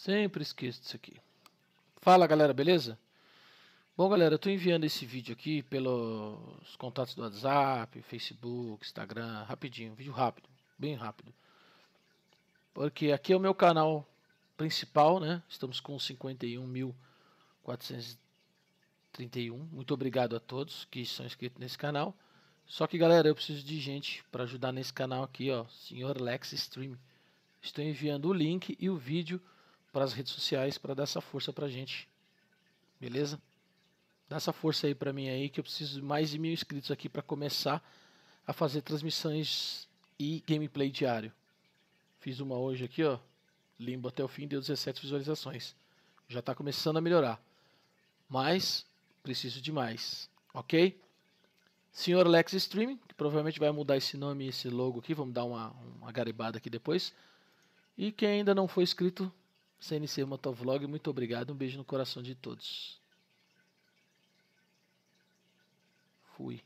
Sempre esqueço disso aqui. Fala galera, beleza? Bom galera, eu tô enviando esse vídeo aqui pelos contatos do WhatsApp, Facebook, Instagram, rapidinho, vídeo rápido, bem rápido. Porque aqui é o meu canal principal, né? Estamos com 51.431. Muito obrigado a todos que são inscritos nesse canal. Só que galera, eu preciso de gente para ajudar nesse canal aqui, ó, Senhor Lex Stream. Estou enviando o link e o vídeo para as redes sociais para dar essa força para a gente. Beleza? Dá essa força aí para mim aí que eu preciso de mais de mil inscritos aqui para começar a fazer transmissões e gameplay diário. Fiz uma hoje aqui, ó. Limbo até o fim, deu 17 visualizações. Já está começando a melhorar. Mas preciso de mais, ok? Senhor Lex Streaming, que provavelmente vai mudar esse nome e esse logo aqui. Vamos dar uma, uma garibada aqui depois. E quem ainda não foi inscrito, CNC Motovlog, muito obrigado. Um beijo no coração de todos. Fui.